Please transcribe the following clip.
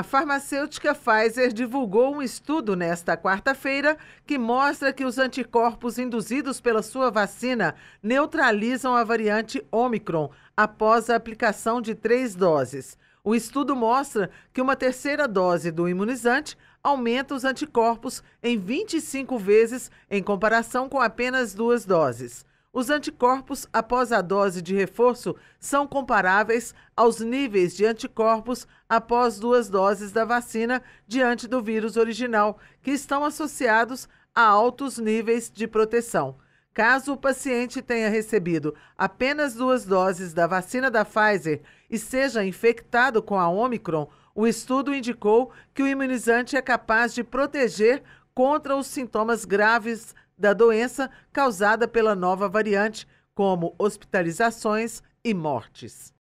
A farmacêutica Pfizer divulgou um estudo nesta quarta-feira que mostra que os anticorpos induzidos pela sua vacina neutralizam a variante Omicron após a aplicação de três doses. O estudo mostra que uma terceira dose do imunizante aumenta os anticorpos em 25 vezes em comparação com apenas duas doses. Os anticorpos após a dose de reforço são comparáveis aos níveis de anticorpos após duas doses da vacina diante do vírus original, que estão associados a altos níveis de proteção. Caso o paciente tenha recebido apenas duas doses da vacina da Pfizer e seja infectado com a Omicron, o estudo indicou que o imunizante é capaz de proteger contra os sintomas graves da doença causada pela nova variante, como hospitalizações e mortes.